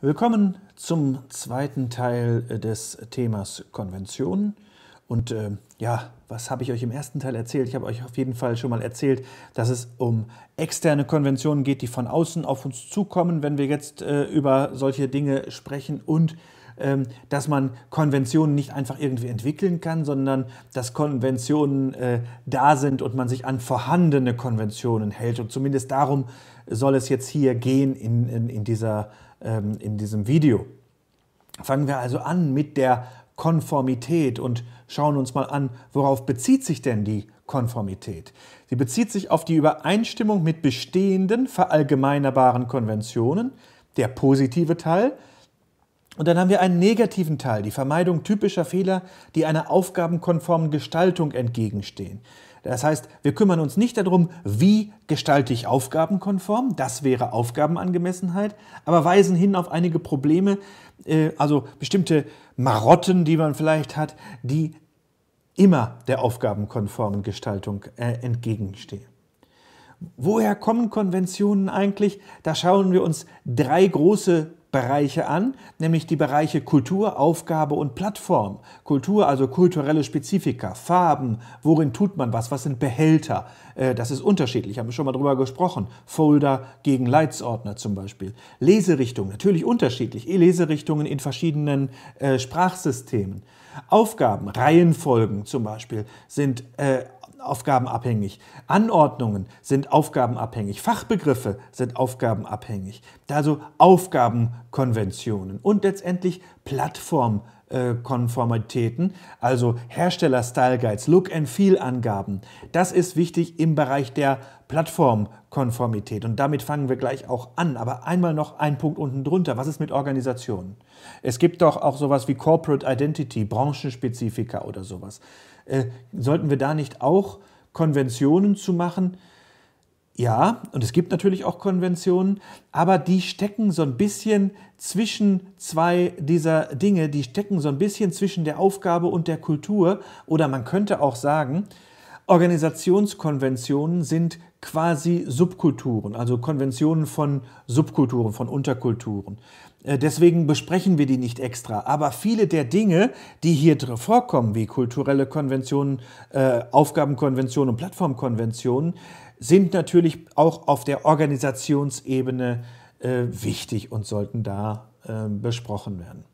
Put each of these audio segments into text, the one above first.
Willkommen zum zweiten Teil äh, des Themas Konventionen. Und äh, ja, was habe ich euch im ersten Teil erzählt? Ich habe euch auf jeden Fall schon mal erzählt, dass es um externe Konventionen geht, die von außen auf uns zukommen, wenn wir jetzt äh, über solche Dinge sprechen und ähm, dass man Konventionen nicht einfach irgendwie entwickeln kann, sondern dass Konventionen äh, da sind und man sich an vorhandene Konventionen hält. Und zumindest darum soll es jetzt hier gehen in, in, in dieser äh, ähm, in diesem Video. Fangen wir also an mit der Konformität und schauen uns mal an, worauf bezieht sich denn die Konformität? Sie bezieht sich auf die Übereinstimmung mit bestehenden, verallgemeinerbaren Konventionen, der positive Teil. Und dann haben wir einen negativen Teil, die Vermeidung typischer Fehler, die einer aufgabenkonformen Gestaltung entgegenstehen. Das heißt, wir kümmern uns nicht darum, wie gestalte ich aufgabenkonform, das wäre Aufgabenangemessenheit, aber weisen hin auf einige Probleme, äh, also bestimmte Marotten, die man vielleicht hat, die immer der aufgabenkonformen Gestaltung äh, entgegenstehen. Woher kommen Konventionen eigentlich? Da schauen wir uns drei große Bereiche an, nämlich die Bereiche Kultur, Aufgabe und Plattform. Kultur, also kulturelle Spezifika, Farben, worin tut man was, was sind Behälter, äh, das ist unterschiedlich, haben wir schon mal drüber gesprochen. Folder gegen Leitsordner zum Beispiel. Leserichtungen, natürlich unterschiedlich, Leserichtungen in verschiedenen äh, Sprachsystemen. Aufgaben, Reihenfolgen zum Beispiel sind äh, aufgabenabhängig. Anordnungen sind aufgabenabhängig. Fachbegriffe sind aufgabenabhängig. Also Aufgabenkonventionen und letztendlich Plattformkonformitäten, also Hersteller-Style-Guides, Look-and-Feel-Angaben. Das ist wichtig im Bereich der Plattformkonformität. Und damit fangen wir gleich auch an. Aber einmal noch ein Punkt unten drunter. Was ist mit Organisationen? Es gibt doch auch sowas wie Corporate Identity, Branchenspezifika oder sowas. Äh, sollten wir da nicht auch Konventionen zu machen? Ja, und es gibt natürlich auch Konventionen, aber die stecken so ein bisschen zwischen zwei dieser Dinge, die stecken so ein bisschen zwischen der Aufgabe und der Kultur. Oder man könnte auch sagen, Organisationskonventionen sind quasi Subkulturen, also Konventionen von Subkulturen, von Unterkulturen. Äh, deswegen besprechen wir die nicht extra. Aber viele der Dinge, die hier vorkommen, wie kulturelle Konventionen, äh, Aufgabenkonventionen und Plattformkonventionen, sind natürlich auch auf der Organisationsebene äh, wichtig und sollten da besprochen werden.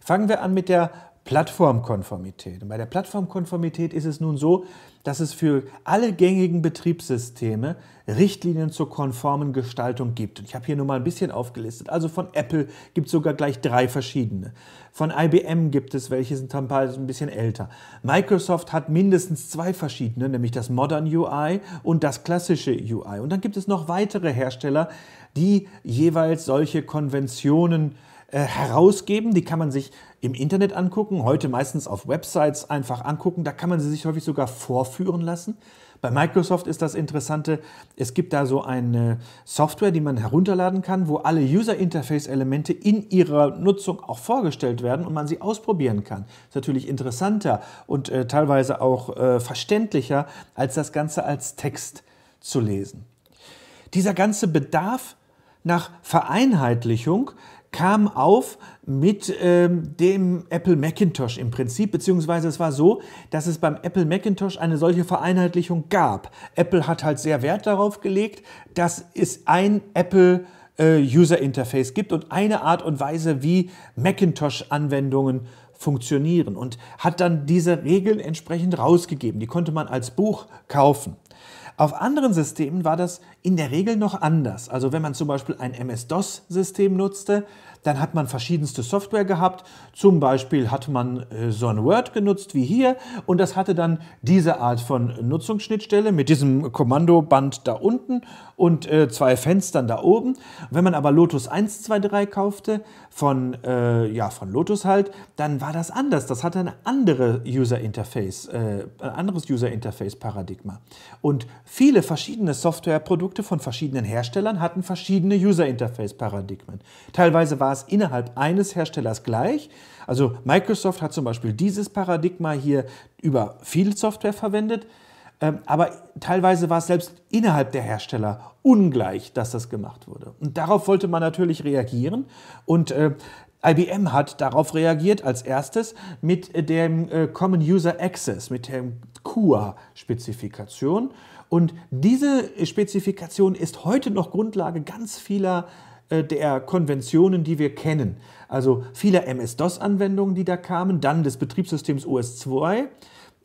Fangen wir an mit der Plattformkonformität. Und bei der Plattformkonformität ist es nun so, dass es für alle gängigen Betriebssysteme Richtlinien zur konformen Gestaltung gibt. Und ich habe hier nur mal ein bisschen aufgelistet. Also von Apple gibt es sogar gleich drei verschiedene. Von IBM gibt es welche, sind dann ein bisschen älter. Microsoft hat mindestens zwei verschiedene, nämlich das Modern UI und das klassische UI. Und dann gibt es noch weitere Hersteller, die jeweils solche Konventionen äh, herausgeben. Die kann man sich im Internet angucken, heute meistens auf Websites einfach angucken. Da kann man sie sich häufig sogar vorführen lassen. Bei Microsoft ist das Interessante, es gibt da so eine Software, die man herunterladen kann, wo alle User-Interface-Elemente in ihrer Nutzung auch vorgestellt werden und man sie ausprobieren kann. Ist natürlich interessanter und äh, teilweise auch äh, verständlicher, als das Ganze als Text zu lesen. Dieser ganze Bedarf nach Vereinheitlichung kam auf mit ähm, dem Apple Macintosh im Prinzip, beziehungsweise es war so, dass es beim Apple Macintosh eine solche Vereinheitlichung gab. Apple hat halt sehr Wert darauf gelegt, dass es ein Apple äh, User Interface gibt und eine Art und Weise, wie Macintosh-Anwendungen funktionieren und hat dann diese Regeln entsprechend rausgegeben. Die konnte man als Buch kaufen. Auf anderen Systemen war das in der Regel noch anders. Also wenn man zum Beispiel ein MS-DOS-System nutzte, dann hat man verschiedenste Software gehabt. Zum Beispiel hat man äh, so ein Word genutzt wie hier und das hatte dann diese Art von Nutzungsschnittstelle mit diesem Kommandoband da unten und äh, zwei Fenstern da oben. Wenn man aber Lotus 123 kaufte von, äh, ja, von Lotus halt, dann war das anders. Das hatte eine andere User Interface, äh, ein anderes User Interface Paradigma. Und viele verschiedene Softwareprodukte Produkte von verschiedenen Herstellern hatten verschiedene User-Interface-Paradigmen. Teilweise war es innerhalb eines Herstellers gleich. Also Microsoft hat zum Beispiel dieses Paradigma hier über viel Software verwendet. Ähm, aber teilweise war es selbst innerhalb der Hersteller ungleich, dass das gemacht wurde. Und darauf wollte man natürlich reagieren. Und äh, IBM hat darauf reagiert als erstes mit äh, dem äh, Common User Access, mit der CUA-Spezifikation. Und diese Spezifikation ist heute noch Grundlage ganz vieler äh, der Konventionen, die wir kennen. Also vieler MS-DOS-Anwendungen, die da kamen, dann des Betriebssystems OS2,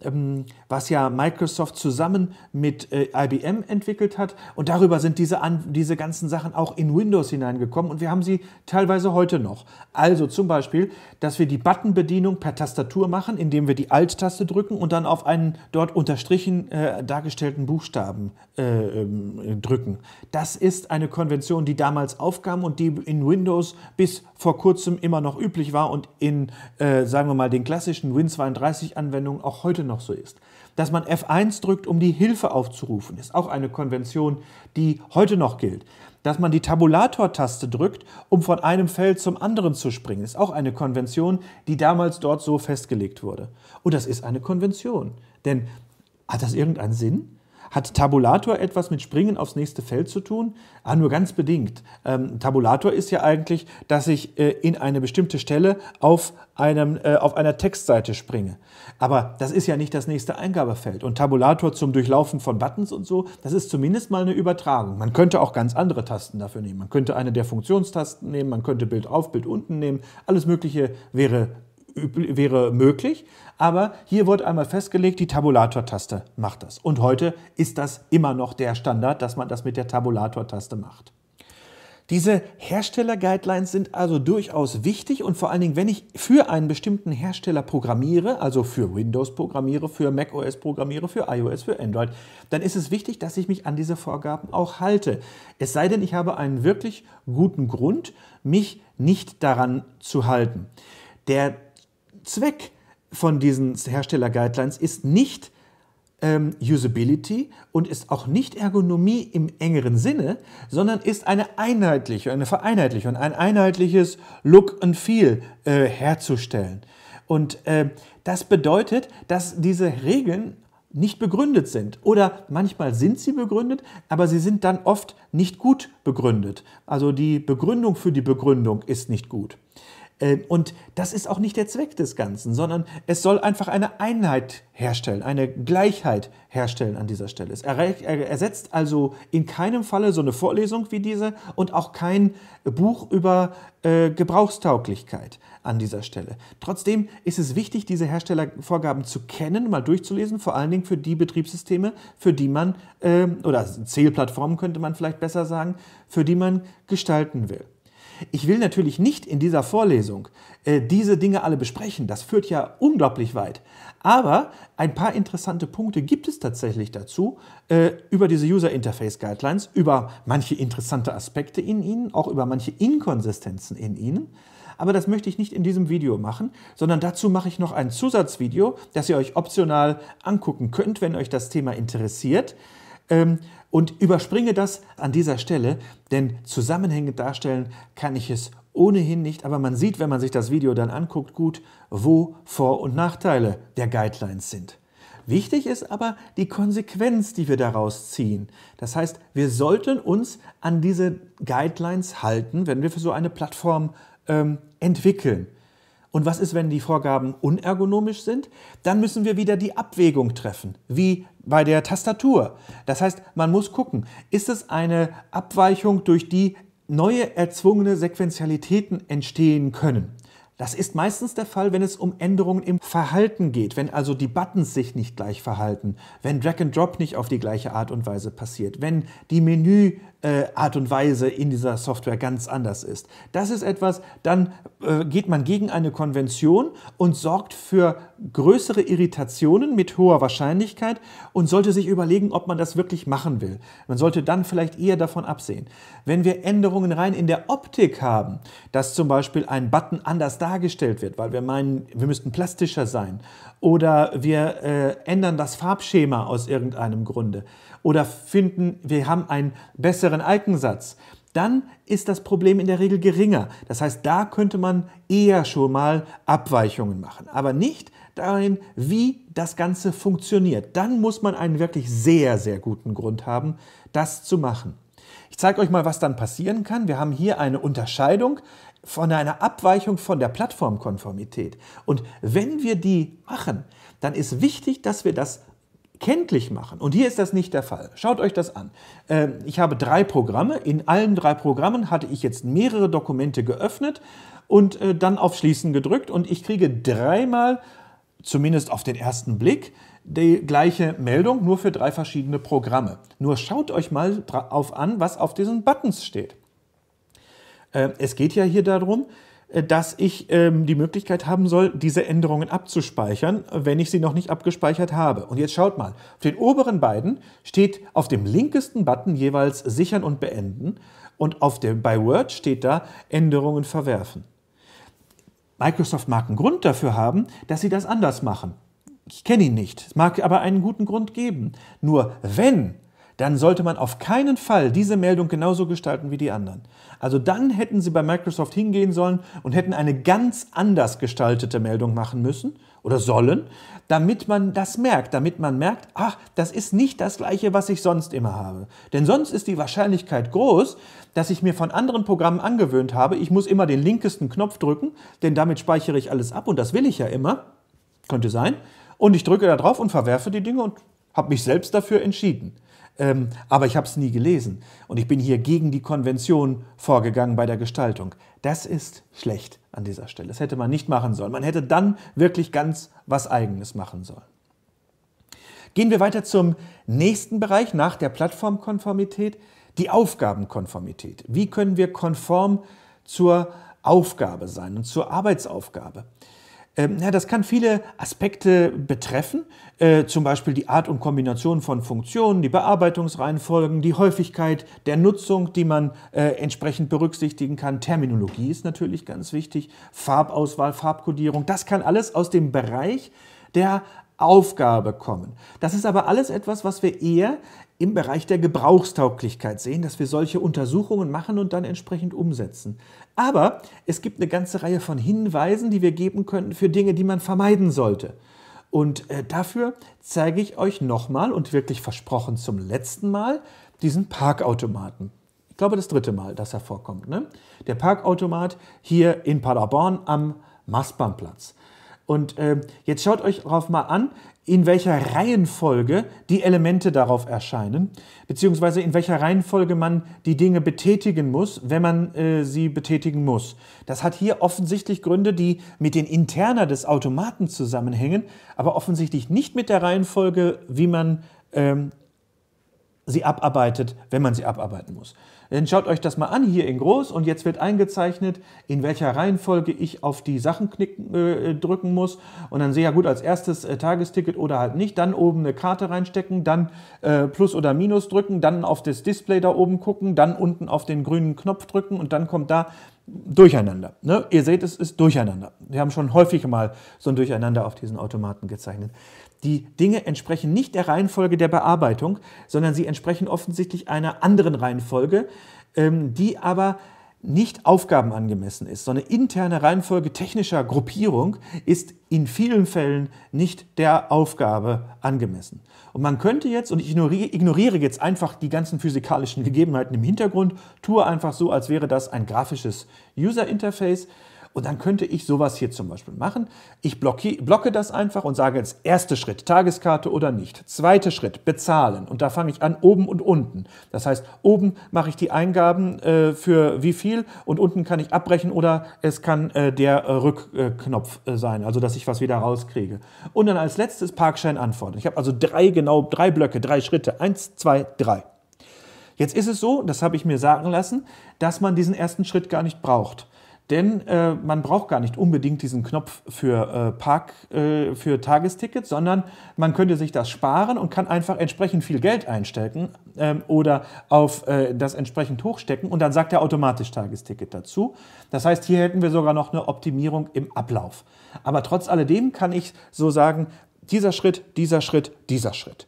ähm, was ja Microsoft zusammen mit äh, IBM entwickelt hat. Und darüber sind diese, diese ganzen Sachen auch in Windows hineingekommen und wir haben sie teilweise heute noch. Also zum Beispiel, dass wir die Buttonbedienung per Tastatur machen, indem wir die Alt-Taste drücken und dann auf einen dort unterstrichen äh, dargestellten Buchstaben äh, äh, drücken. Das ist eine Konvention, die damals aufkam und die in Windows bis vor kurzem immer noch üblich war und in, äh, sagen wir mal, den klassischen Win32-Anwendungen auch heute noch so ist. Dass man F1 drückt, um die Hilfe aufzurufen, ist auch eine Konvention, die heute noch gilt. Dass man die Tabulator-Taste drückt, um von einem Feld zum anderen zu springen, ist auch eine Konvention, die damals dort so festgelegt wurde. Und das ist eine Konvention. Denn hat das irgendeinen Sinn? Hat Tabulator etwas mit Springen aufs nächste Feld zu tun? Ah, nur ganz bedingt. Ähm, Tabulator ist ja eigentlich, dass ich äh, in eine bestimmte Stelle auf, einem, äh, auf einer Textseite springe. Aber das ist ja nicht das nächste Eingabefeld. Und Tabulator zum Durchlaufen von Buttons und so, das ist zumindest mal eine Übertragung. Man könnte auch ganz andere Tasten dafür nehmen. Man könnte eine der Funktionstasten nehmen, man könnte Bild auf, Bild unten nehmen. Alles Mögliche wäre wäre möglich, aber hier wurde einmal festgelegt, die Tabulator-Taste macht das. Und heute ist das immer noch der Standard, dass man das mit der Tabulator-Taste macht. Diese Hersteller-Guidelines sind also durchaus wichtig und vor allen Dingen, wenn ich für einen bestimmten Hersteller programmiere, also für Windows programmiere, für macOS programmiere, für iOS, für Android, dann ist es wichtig, dass ich mich an diese Vorgaben auch halte. Es sei denn, ich habe einen wirklich guten Grund, mich nicht daran zu halten. Der Zweck von diesen Hersteller-Guidelines ist nicht ähm, Usability und ist auch nicht Ergonomie im engeren Sinne, sondern ist eine einheitliche, eine Vereinheitlichung, ein einheitliches Look and Feel äh, herzustellen. Und äh, das bedeutet, dass diese Regeln nicht begründet sind. Oder manchmal sind sie begründet, aber sie sind dann oft nicht gut begründet. Also die Begründung für die Begründung ist nicht gut. Ähm, und das ist auch nicht der Zweck des Ganzen, sondern es soll einfach eine Einheit herstellen, eine Gleichheit herstellen an dieser Stelle. Es ersetzt also in keinem Falle so eine Vorlesung wie diese und auch kein Buch über äh, Gebrauchstauglichkeit an dieser Stelle. Trotzdem ist es wichtig, diese Herstellervorgaben zu kennen, mal durchzulesen, vor allen Dingen für die Betriebssysteme, für die man, ähm, oder Zählplattformen könnte man vielleicht besser sagen, für die man gestalten will. Ich will natürlich nicht in dieser Vorlesung äh, diese Dinge alle besprechen. Das führt ja unglaublich weit. Aber ein paar interessante Punkte gibt es tatsächlich dazu äh, über diese User Interface Guidelines, über manche interessante Aspekte in ihnen, auch über manche Inkonsistenzen in ihnen. Aber das möchte ich nicht in diesem Video machen, sondern dazu mache ich noch ein Zusatzvideo, das ihr euch optional angucken könnt, wenn euch das Thema interessiert ähm, und überspringe das an dieser Stelle, denn zusammenhängend darstellen kann ich es ohnehin nicht, aber man sieht, wenn man sich das Video dann anguckt, gut, wo Vor- und Nachteile der Guidelines sind. Wichtig ist aber die Konsequenz, die wir daraus ziehen. Das heißt, wir sollten uns an diese Guidelines halten, wenn wir für so eine Plattform ähm, entwickeln. Und was ist, wenn die Vorgaben unergonomisch sind? Dann müssen wir wieder die Abwägung treffen. Wie bei der Tastatur. Das heißt, man muss gucken, ist es eine Abweichung, durch die neue erzwungene Sequenzialitäten entstehen können. Das ist meistens der Fall, wenn es um Änderungen im Verhalten geht, wenn also die Buttons sich nicht gleich verhalten, wenn Drag and Drop nicht auf die gleiche Art und Weise passiert, wenn die Menüart äh, und Weise in dieser Software ganz anders ist. Das ist etwas, dann äh, geht man gegen eine Konvention und sorgt für größere Irritationen mit hoher Wahrscheinlichkeit und sollte sich überlegen, ob man das wirklich machen will. Man sollte dann vielleicht eher davon absehen. Wenn wir Änderungen rein in der Optik haben, dass zum Beispiel ein Button anders da dargestellt wird, weil wir meinen, wir müssten plastischer sein oder wir äh, ändern das Farbschema aus irgendeinem Grunde oder finden, wir haben einen besseren Eigensatz, dann ist das Problem in der Regel geringer. Das heißt, da könnte man eher schon mal Abweichungen machen, aber nicht darin, wie das Ganze funktioniert. Dann muss man einen wirklich sehr, sehr guten Grund haben, das zu machen. Ich zeige euch mal, was dann passieren kann. Wir haben hier eine Unterscheidung von einer Abweichung von der Plattformkonformität. Und wenn wir die machen, dann ist wichtig, dass wir das kenntlich machen. Und hier ist das nicht der Fall. Schaut euch das an. Ähm, ich habe drei Programme. In allen drei Programmen hatte ich jetzt mehrere Dokumente geöffnet und äh, dann auf Schließen gedrückt. Und ich kriege dreimal, zumindest auf den ersten Blick, die gleiche Meldung, nur für drei verschiedene Programme. Nur schaut euch mal drauf an, was auf diesen Buttons steht. Ähm, es geht ja hier darum, äh, dass ich ähm, die Möglichkeit haben soll, diese Änderungen abzuspeichern, äh, wenn ich sie noch nicht abgespeichert habe. Und jetzt schaut mal, auf den oberen beiden steht auf dem linkesten Button jeweils Sichern und Beenden und auf dem, bei Word steht da Änderungen verwerfen. Microsoft mag einen Grund dafür haben, dass sie das anders machen. Ich kenne ihn nicht. Es mag aber einen guten Grund geben. Nur wenn, dann sollte man auf keinen Fall diese Meldung genauso gestalten wie die anderen. Also dann hätten sie bei Microsoft hingehen sollen und hätten eine ganz anders gestaltete Meldung machen müssen oder sollen, damit man das merkt, damit man merkt, ach, das ist nicht das gleiche, was ich sonst immer habe. Denn sonst ist die Wahrscheinlichkeit groß, dass ich mir von anderen Programmen angewöhnt habe, ich muss immer den linkesten Knopf drücken, denn damit speichere ich alles ab und das will ich ja immer. Könnte sein. Und ich drücke da drauf und verwerfe die Dinge und habe mich selbst dafür entschieden. Ähm, aber ich habe es nie gelesen. Und ich bin hier gegen die Konvention vorgegangen bei der Gestaltung. Das ist schlecht an dieser Stelle. Das hätte man nicht machen sollen. Man hätte dann wirklich ganz was Eigenes machen sollen. Gehen wir weiter zum nächsten Bereich nach der Plattformkonformität, die Aufgabenkonformität. Wie können wir konform zur Aufgabe sein und zur Arbeitsaufgabe? Ähm, ja, das kann viele Aspekte betreffen, äh, zum Beispiel die Art und Kombination von Funktionen, die Bearbeitungsreihenfolgen, die Häufigkeit der Nutzung, die man äh, entsprechend berücksichtigen kann. Terminologie ist natürlich ganz wichtig, Farbauswahl, Farbkodierung, das kann alles aus dem Bereich der Aufgabe kommen. Das ist aber alles etwas, was wir eher im Bereich der Gebrauchstauglichkeit sehen, dass wir solche Untersuchungen machen und dann entsprechend umsetzen. Aber es gibt eine ganze Reihe von Hinweisen, die wir geben könnten für Dinge, die man vermeiden sollte. Und äh, dafür zeige ich euch nochmal und wirklich versprochen zum letzten Mal diesen Parkautomaten. Ich glaube, das dritte Mal, dass er vorkommt. Ne? Der Parkautomat hier in Paderborn am Mastbahnplatz. Und äh, jetzt schaut euch darauf mal an, in welcher Reihenfolge die Elemente darauf erscheinen, beziehungsweise in welcher Reihenfolge man die Dinge betätigen muss, wenn man äh, sie betätigen muss. Das hat hier offensichtlich Gründe, die mit den Interna des Automaten zusammenhängen, aber offensichtlich nicht mit der Reihenfolge, wie man ähm, sie abarbeitet, wenn man sie abarbeiten muss dann äh, schaut euch das mal an, hier in groß und jetzt wird eingezeichnet, in welcher Reihenfolge ich auf die Sachen knicken, äh, drücken muss und dann sehe ich ja gut, als erstes äh, Tagesticket oder halt nicht, dann oben eine Karte reinstecken, dann äh, Plus oder Minus drücken, dann auf das Display da oben gucken, dann unten auf den grünen Knopf drücken und dann kommt da Durcheinander. Ne? Ihr seht, es ist Durcheinander. Wir haben schon häufig mal so ein Durcheinander auf diesen Automaten gezeichnet. Die Dinge entsprechen nicht der Reihenfolge der Bearbeitung, sondern sie entsprechen offensichtlich einer anderen Reihenfolge, ähm, die aber nicht aufgabenangemessen ist. So eine interne Reihenfolge technischer Gruppierung ist in vielen Fällen nicht der Aufgabe angemessen. Und man könnte jetzt, und ich ignoriere jetzt einfach die ganzen physikalischen Gegebenheiten im Hintergrund, tue einfach so, als wäre das ein grafisches User-Interface, und dann könnte ich sowas hier zum Beispiel machen. Ich blocke, das einfach und sage jetzt, erster Schritt Tageskarte oder nicht. Zweiter Schritt bezahlen. Und da fange ich an oben und unten. Das heißt, oben mache ich die Eingaben äh, für wie viel und unten kann ich abbrechen oder es kann äh, der äh, Rückknopf äh, sein, also dass ich was wieder rauskriege. Und dann als letztes Parkschein antworten. Ich habe also drei genau drei Blöcke, drei Schritte. Eins, zwei, drei. Jetzt ist es so, das habe ich mir sagen lassen, dass man diesen ersten Schritt gar nicht braucht. Denn äh, man braucht gar nicht unbedingt diesen Knopf für äh, Park, äh, für Tagesticket, sondern man könnte sich das sparen und kann einfach entsprechend viel Geld einstecken ähm, oder auf äh, das entsprechend hochstecken und dann sagt er automatisch Tagesticket dazu. Das heißt, hier hätten wir sogar noch eine Optimierung im Ablauf. Aber trotz alledem kann ich so sagen, dieser Schritt, dieser Schritt, dieser Schritt.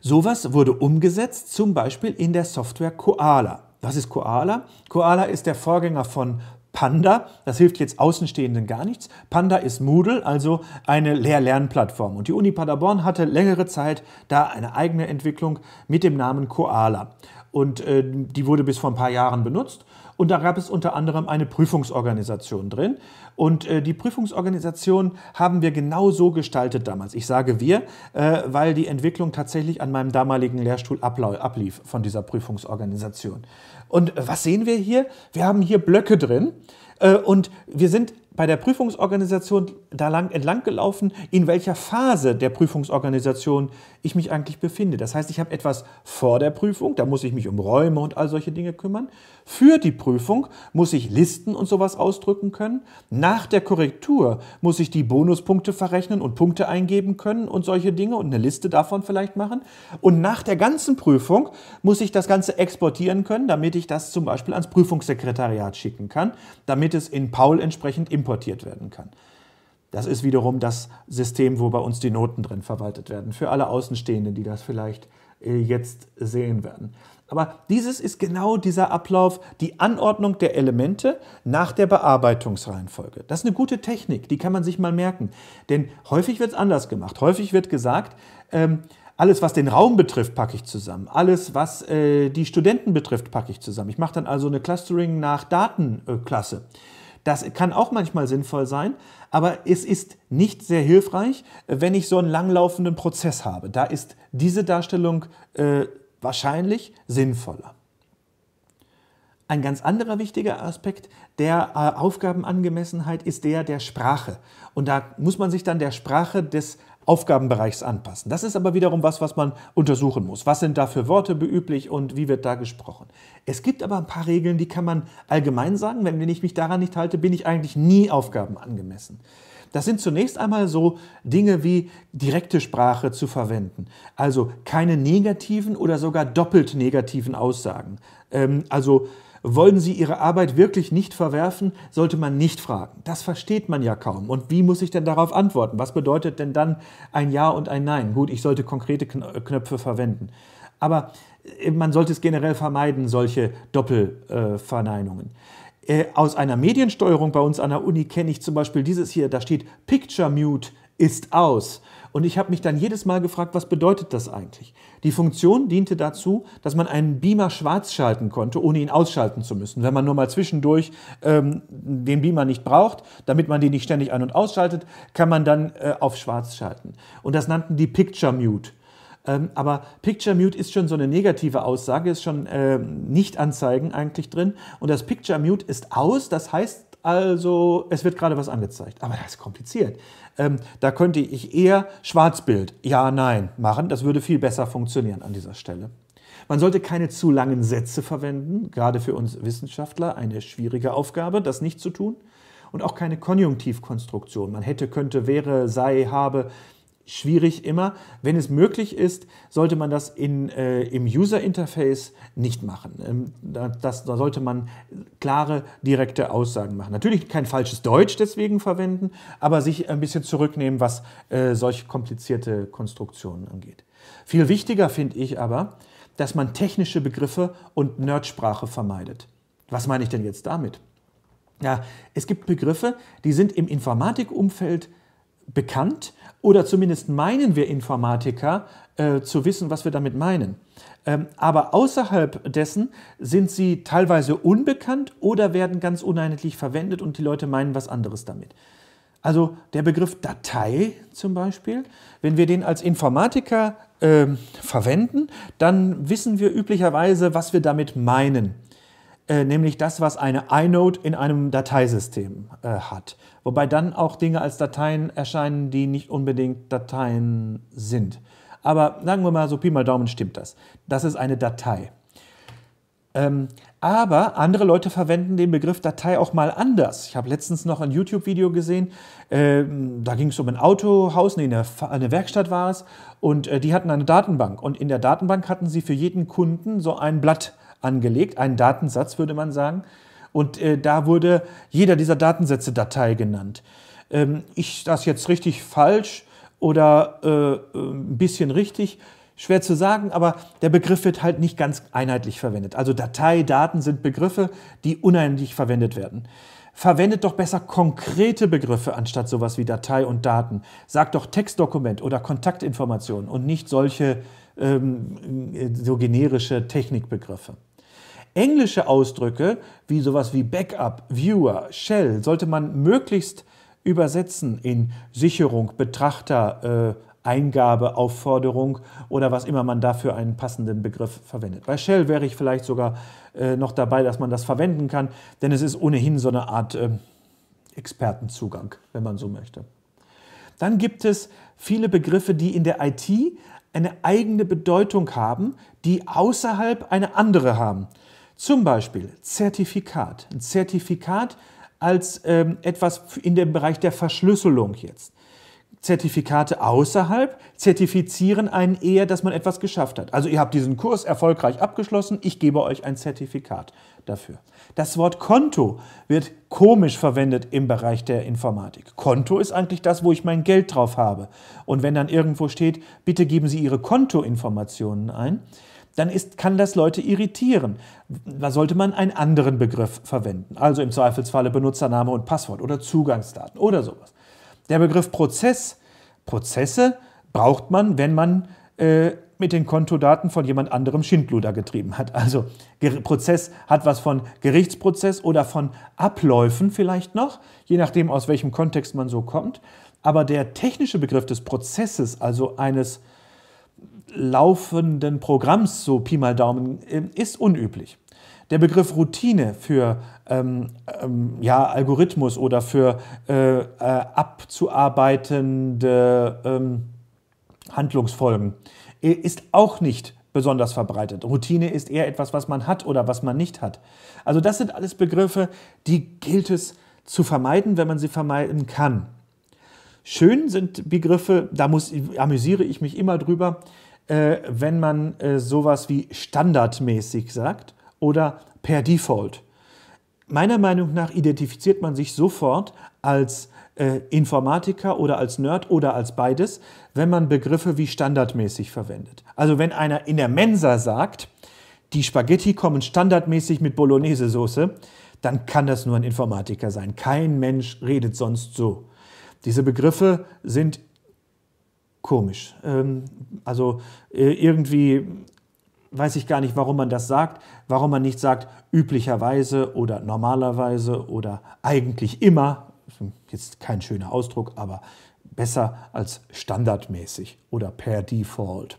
Sowas wurde umgesetzt, zum Beispiel in der Software Koala. Was ist Koala? Koala ist der Vorgänger von Panda, das hilft jetzt Außenstehenden gar nichts. Panda ist Moodle, also eine Lehr-Lernplattform. Und die Uni Paderborn hatte längere Zeit da eine eigene Entwicklung mit dem Namen Koala. Und äh, die wurde bis vor ein paar Jahren benutzt. Und da gab es unter anderem eine Prüfungsorganisation drin. Und äh, die Prüfungsorganisation haben wir genau so gestaltet damals. Ich sage wir, äh, weil die Entwicklung tatsächlich an meinem damaligen Lehrstuhl ablief von dieser Prüfungsorganisation. Und äh, was sehen wir hier? Wir haben hier Blöcke drin. Äh, und wir sind bei der Prüfungsorganisation da lang, entlang gelaufen, in welcher Phase der Prüfungsorganisation ich mich eigentlich befinde. Das heißt, ich habe etwas vor der Prüfung, da muss ich mich um Räume und all solche Dinge kümmern. Für die Prüfung muss ich Listen und sowas ausdrücken können. Nach der Korrektur muss ich die Bonuspunkte verrechnen und Punkte eingeben können und solche Dinge und eine Liste davon vielleicht machen. Und nach der ganzen Prüfung muss ich das Ganze exportieren können, damit ich das zum Beispiel ans Prüfungssekretariat schicken kann, damit es in Paul entsprechend im importiert werden kann. Das ist wiederum das System, wo bei uns die Noten drin verwaltet werden, für alle Außenstehenden, die das vielleicht äh, jetzt sehen werden. Aber dieses ist genau dieser Ablauf, die Anordnung der Elemente nach der Bearbeitungsreihenfolge. Das ist eine gute Technik, die kann man sich mal merken. Denn häufig wird es anders gemacht. Häufig wird gesagt, ähm, alles, was den Raum betrifft, packe ich zusammen. Alles, was äh, die Studenten betrifft, packe ich zusammen. Ich mache dann also eine Clustering nach Datenklasse. Äh, das kann auch manchmal sinnvoll sein, aber es ist nicht sehr hilfreich, wenn ich so einen langlaufenden Prozess habe. Da ist diese Darstellung äh, wahrscheinlich sinnvoller. Ein ganz anderer wichtiger Aspekt der äh, Aufgabenangemessenheit ist der der Sprache. Und da muss man sich dann der Sprache des Aufgabenbereichs anpassen. Das ist aber wiederum was, was man untersuchen muss. Was sind da für Worte beüblich und wie wird da gesprochen? Es gibt aber ein paar Regeln, die kann man allgemein sagen. Wenn ich mich daran nicht halte, bin ich eigentlich nie Aufgaben angemessen. Das sind zunächst einmal so Dinge wie direkte Sprache zu verwenden. Also keine negativen oder sogar doppelt negativen Aussagen. Ähm, also wollen Sie Ihre Arbeit wirklich nicht verwerfen, sollte man nicht fragen. Das versteht man ja kaum. Und wie muss ich denn darauf antworten? Was bedeutet denn dann ein Ja und ein Nein? Gut, ich sollte konkrete äh, Knöpfe verwenden. Aber äh, man sollte es generell vermeiden, solche Doppelverneinungen. Äh, aus einer Mediensteuerung bei uns an der Uni kenne ich zum Beispiel dieses hier, da steht Picture Mute ist aus. Und ich habe mich dann jedes Mal gefragt, was bedeutet das eigentlich? Die Funktion diente dazu, dass man einen Beamer schwarz schalten konnte, ohne ihn ausschalten zu müssen. Wenn man nur mal zwischendurch ähm, den Beamer nicht braucht, damit man den nicht ständig ein- und ausschaltet, kann man dann äh, auf schwarz schalten. Und das nannten die Picture Mute ähm, aber Picture Mute ist schon so eine negative Aussage, ist schon äh, nicht anzeigen eigentlich drin. Und das Picture Mute ist aus, das heißt also, es wird gerade was angezeigt. Aber das ist kompliziert. Ähm, da könnte ich eher Schwarzbild, ja, nein machen. Das würde viel besser funktionieren an dieser Stelle. Man sollte keine zu langen Sätze verwenden, gerade für uns Wissenschaftler eine schwierige Aufgabe, das nicht zu tun. Und auch keine Konjunktivkonstruktion. Man hätte, könnte, wäre, sei, habe schwierig immer. Wenn es möglich ist, sollte man das in, äh, im User-Interface nicht machen. Ähm, da, das, da sollte man klare, direkte Aussagen machen. Natürlich kein falsches Deutsch deswegen verwenden, aber sich ein bisschen zurücknehmen, was äh, solch komplizierte Konstruktionen angeht. Viel wichtiger finde ich aber, dass man technische Begriffe und Nerdsprache vermeidet. Was meine ich denn jetzt damit? Ja, es gibt Begriffe, die sind im Informatikumfeld bekannt oder zumindest meinen wir Informatiker äh, zu wissen, was wir damit meinen. Ähm, aber außerhalb dessen sind sie teilweise unbekannt oder werden ganz uneinheitlich verwendet und die Leute meinen was anderes damit. Also der Begriff Datei zum Beispiel, wenn wir den als Informatiker äh, verwenden, dann wissen wir üblicherweise, was wir damit meinen. Äh, nämlich das, was eine inode in einem Dateisystem äh, hat. Wobei dann auch Dinge als Dateien erscheinen, die nicht unbedingt Dateien sind. Aber sagen wir mal, so Pi mal Daumen stimmt das. Das ist eine Datei. Ähm, aber andere Leute verwenden den Begriff Datei auch mal anders. Ich habe letztens noch ein YouTube-Video gesehen, äh, da ging es um ein Autohaus, nee, eine, eine Werkstatt war es, und äh, die hatten eine Datenbank. Und in der Datenbank hatten sie für jeden Kunden so ein Blatt angelegt, einen Datensatz würde man sagen. Und äh, da wurde jeder dieser Datensätze Datei genannt. Ähm, ich das jetzt richtig falsch oder äh, ähm, ein bisschen richtig, schwer zu sagen, aber der Begriff wird halt nicht ganz einheitlich verwendet. Also Datei, Daten sind Begriffe, die uneinheitlich verwendet werden. Verwendet doch besser konkrete Begriffe anstatt sowas wie Datei und Daten. Sagt doch Textdokument oder Kontaktinformation und nicht solche ähm, äh, so generische Technikbegriffe. Englische Ausdrücke wie sowas wie Backup, Viewer, Shell sollte man möglichst übersetzen in Sicherung, Betrachter, äh, Eingabe, Aufforderung oder was immer man dafür einen passenden Begriff verwendet. Bei Shell wäre ich vielleicht sogar äh, noch dabei, dass man das verwenden kann, denn es ist ohnehin so eine Art äh, Expertenzugang, wenn man so möchte. Dann gibt es viele Begriffe, die in der IT eine eigene Bedeutung haben, die außerhalb eine andere haben. Zum Beispiel Zertifikat. Ein Zertifikat als ähm, etwas in dem Bereich der Verschlüsselung jetzt. Zertifikate außerhalb zertifizieren einen eher, dass man etwas geschafft hat. Also ihr habt diesen Kurs erfolgreich abgeschlossen, ich gebe euch ein Zertifikat dafür. Das Wort Konto wird komisch verwendet im Bereich der Informatik. Konto ist eigentlich das, wo ich mein Geld drauf habe. Und wenn dann irgendwo steht, bitte geben Sie Ihre Kontoinformationen ein, dann ist, kann das Leute irritieren. Da sollte man einen anderen Begriff verwenden. Also im Zweifelsfalle Benutzername und Passwort oder Zugangsdaten oder sowas. Der Begriff Prozess, Prozesse braucht man, wenn man äh, mit den Kontodaten von jemand anderem Schindluder getrieben hat. Also Ger Prozess hat was von Gerichtsprozess oder von Abläufen vielleicht noch, je nachdem aus welchem Kontext man so kommt. Aber der technische Begriff des Prozesses, also eines laufenden Programms, so Pi mal Daumen, ähm, ist unüblich. Der Begriff Routine für ähm, ähm, ja, Algorithmus oder für äh, äh, abzuarbeitende ähm, Handlungsfolgen äh, ist auch nicht besonders verbreitet. Routine ist eher etwas, was man hat oder was man nicht hat. Also das sind alles Begriffe, die gilt es zu vermeiden, wenn man sie vermeiden kann. Schön sind Begriffe, da muss, amüsiere ich mich immer drüber, äh, wenn man äh, sowas wie standardmäßig sagt oder per Default. Meiner Meinung nach identifiziert man sich sofort als äh, Informatiker oder als Nerd oder als beides, wenn man Begriffe wie standardmäßig verwendet. Also wenn einer in der Mensa sagt, die Spaghetti kommen standardmäßig mit Bolognese-Soße, dann kann das nur ein Informatiker sein. Kein Mensch redet sonst so. Diese Begriffe sind komisch. Ähm, also äh, irgendwie weiß ich gar nicht, warum man das sagt, warum man nicht sagt üblicherweise oder normalerweise oder eigentlich immer. Jetzt kein schöner Ausdruck, aber besser als standardmäßig oder per Default.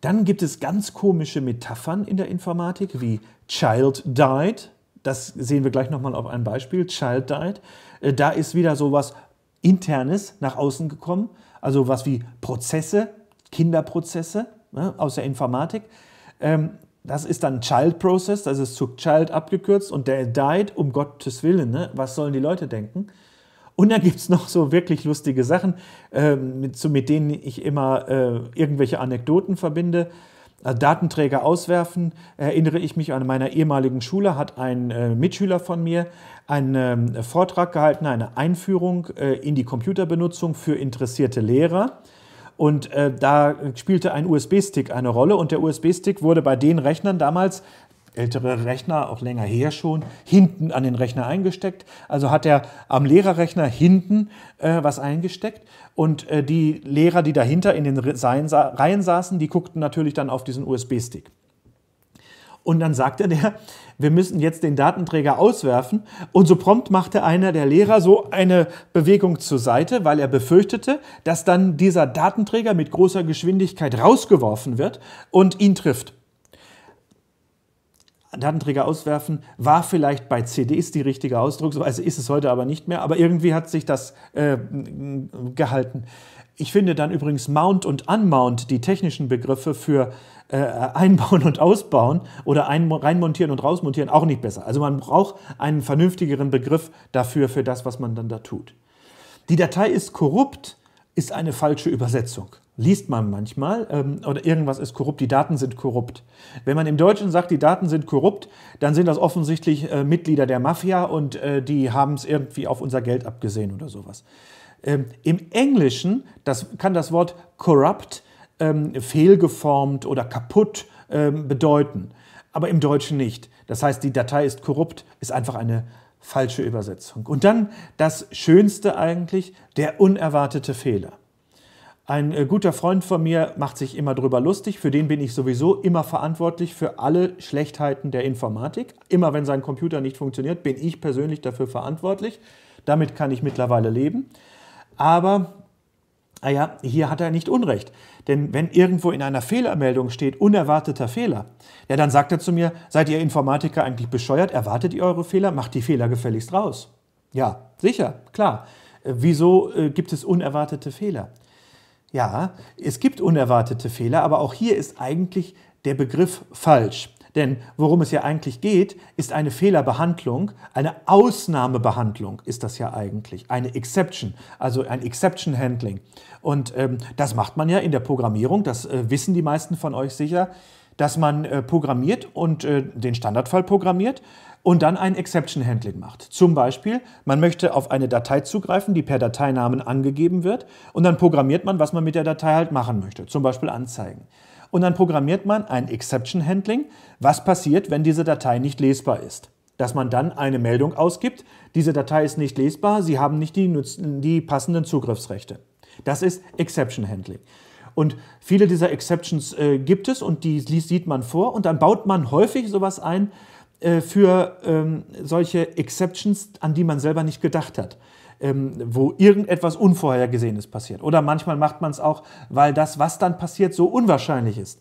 Dann gibt es ganz komische Metaphern in der Informatik wie Child died. Das sehen wir gleich nochmal auf ein Beispiel. Child died. Äh, da ist wieder sowas Internes nach außen gekommen, also was wie Prozesse, Kinderprozesse ne, aus der Informatik. Ähm, das ist dann Child Process, das ist zu Child abgekürzt und der died, um Gottes Willen. Ne? Was sollen die Leute denken? Und dann gibt es noch so wirklich lustige Sachen, ähm, mit, so, mit denen ich immer äh, irgendwelche Anekdoten verbinde. Äh, Datenträger auswerfen, erinnere ich mich an meiner ehemaligen Schule, hat ein äh, Mitschüler von mir einen ähm, Vortrag gehalten, eine Einführung äh, in die Computerbenutzung für interessierte Lehrer. Und äh, da spielte ein USB-Stick eine Rolle und der USB-Stick wurde bei den Rechnern damals ältere Rechner, auch länger her schon, hinten an den Rechner eingesteckt. Also hat er am Lehrerrechner hinten äh, was eingesteckt. Und äh, die Lehrer, die dahinter in den Reihen saßen, die guckten natürlich dann auf diesen USB-Stick. Und dann sagte der, wir müssen jetzt den Datenträger auswerfen. Und so prompt machte einer der Lehrer so eine Bewegung zur Seite, weil er befürchtete, dass dann dieser Datenträger mit großer Geschwindigkeit rausgeworfen wird und ihn trifft. Datenträger auswerfen, war vielleicht bei CDs die richtige Ausdrucksweise, ist es heute aber nicht mehr, aber irgendwie hat sich das äh, gehalten. Ich finde dann übrigens Mount und Unmount, die technischen Begriffe für äh, einbauen und ausbauen oder ein, reinmontieren und rausmontieren, auch nicht besser. Also man braucht einen vernünftigeren Begriff dafür, für das, was man dann da tut. Die Datei ist korrupt, ist eine falsche Übersetzung liest man manchmal, ähm, oder irgendwas ist korrupt, die Daten sind korrupt. Wenn man im Deutschen sagt, die Daten sind korrupt, dann sind das offensichtlich äh, Mitglieder der Mafia und äh, die haben es irgendwie auf unser Geld abgesehen oder sowas. Ähm, Im Englischen das, kann das Wort corrupt ähm, fehlgeformt oder kaputt ähm, bedeuten, aber im Deutschen nicht. Das heißt, die Datei ist korrupt, ist einfach eine falsche Übersetzung. Und dann das Schönste eigentlich, der unerwartete Fehler. Ein äh, guter Freund von mir macht sich immer drüber lustig. Für den bin ich sowieso immer verantwortlich für alle Schlechtheiten der Informatik. Immer wenn sein Computer nicht funktioniert, bin ich persönlich dafür verantwortlich. Damit kann ich mittlerweile leben. Aber naja, ah hier hat er nicht Unrecht. Denn wenn irgendwo in einer Fehlermeldung steht, unerwarteter Fehler, ja, dann sagt er zu mir, seid ihr Informatiker eigentlich bescheuert? Erwartet ihr eure Fehler? Macht die Fehler gefälligst raus. Ja, sicher, klar. Äh, wieso äh, gibt es unerwartete Fehler? Ja, es gibt unerwartete Fehler, aber auch hier ist eigentlich der Begriff falsch. Denn worum es ja eigentlich geht, ist eine Fehlerbehandlung, eine Ausnahmebehandlung ist das ja eigentlich, eine Exception, also ein Exception Handling. Und ähm, das macht man ja in der Programmierung, das äh, wissen die meisten von euch sicher, dass man äh, programmiert und äh, den Standardfall programmiert, und dann ein Exception Handling macht. Zum Beispiel, man möchte auf eine Datei zugreifen, die per Dateinamen angegeben wird und dann programmiert man, was man mit der Datei halt machen möchte, zum Beispiel anzeigen. Und dann programmiert man ein Exception Handling, was passiert, wenn diese Datei nicht lesbar ist dass man dann eine Meldung ausgibt, diese Datei ist nicht lesbar, Sie haben nicht die, die, passenden Zugriffsrechte. Das ist Exception Handling. Und viele dieser Exceptions äh, gibt es und die sieht man vor und dann baut man häufig sowas ein, äh, für ähm, solche Exceptions, an die man selber nicht gedacht hat. Ähm, wo irgendetwas Unvorhergesehenes passiert. Oder manchmal macht man es auch, weil das, was dann passiert, so unwahrscheinlich ist.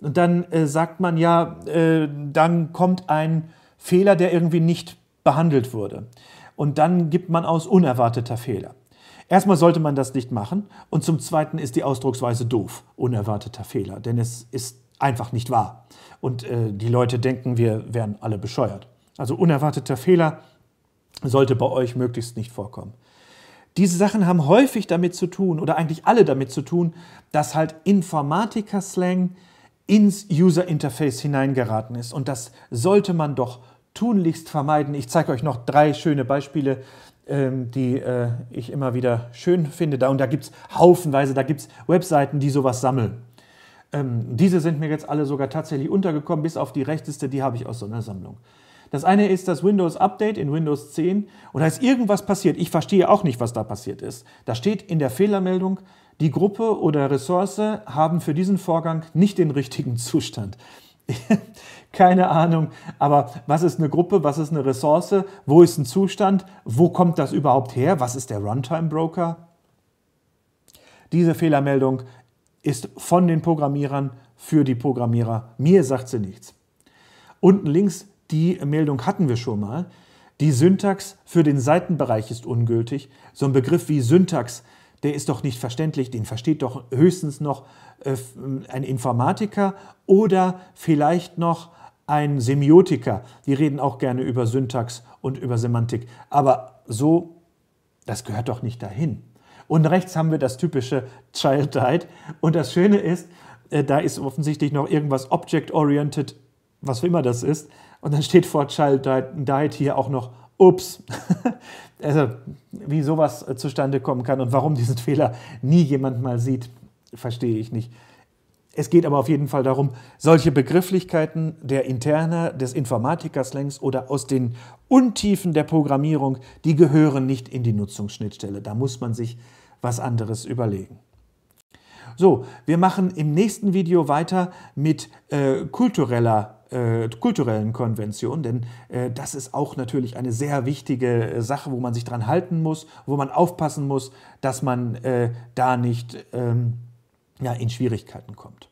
Und dann äh, sagt man ja, äh, dann kommt ein Fehler, der irgendwie nicht behandelt wurde. Und dann gibt man aus unerwarteter Fehler. Erstmal sollte man das nicht machen und zum Zweiten ist die Ausdrucksweise doof, unerwarteter Fehler, denn es ist einfach nicht wahr. Und äh, die Leute denken, wir wären alle bescheuert. Also unerwarteter Fehler sollte bei euch möglichst nicht vorkommen. Diese Sachen haben häufig damit zu tun, oder eigentlich alle damit zu tun, dass halt Informatiker-Slang ins User Interface hineingeraten ist. Und das sollte man doch tunlichst vermeiden. Ich zeige euch noch drei schöne Beispiele, ähm, die äh, ich immer wieder schön finde. Da, und da gibt es haufenweise, da gibt es Webseiten, die sowas sammeln. Ähm, diese sind mir jetzt alle sogar tatsächlich untergekommen, bis auf die rechteste, die habe ich aus so einer Sammlung. Das eine ist das Windows Update in Windows 10 und da ist irgendwas passiert. Ich verstehe auch nicht, was da passiert ist. Da steht in der Fehlermeldung, die Gruppe oder Ressource haben für diesen Vorgang nicht den richtigen Zustand. Keine Ahnung, aber was ist eine Gruppe, was ist eine Ressource, wo ist ein Zustand, wo kommt das überhaupt her, was ist der Runtime Broker? Diese Fehlermeldung ist von den Programmierern für die Programmierer. Mir sagt sie nichts. Unten links, die Meldung hatten wir schon mal. Die Syntax für den Seitenbereich ist ungültig. So ein Begriff wie Syntax, der ist doch nicht verständlich, den versteht doch höchstens noch äh, ein Informatiker oder vielleicht noch ein Semiotiker. Die reden auch gerne über Syntax und über Semantik. Aber so, das gehört doch nicht dahin. Und rechts haben wir das typische Child Died. Und das Schöne ist, äh, da ist offensichtlich noch irgendwas Object-Oriented, was auch immer das ist. Und dann steht vor Child Died hier auch noch Ups. also, wie sowas äh, zustande kommen kann und warum diesen Fehler nie jemand mal sieht, verstehe ich nicht. Es geht aber auf jeden Fall darum, solche Begrifflichkeiten der Interna, des Informatikerslangs oder aus den Untiefen der Programmierung, die gehören nicht in die Nutzungsschnittstelle. Da muss man sich was anderes überlegen. So, wir machen im nächsten Video weiter mit äh, kultureller äh, kulturellen Konventionen, denn äh, das ist auch natürlich eine sehr wichtige äh, Sache, wo man sich dran halten muss, wo man aufpassen muss, dass man äh, da nicht ähm ja, in Schwierigkeiten kommt.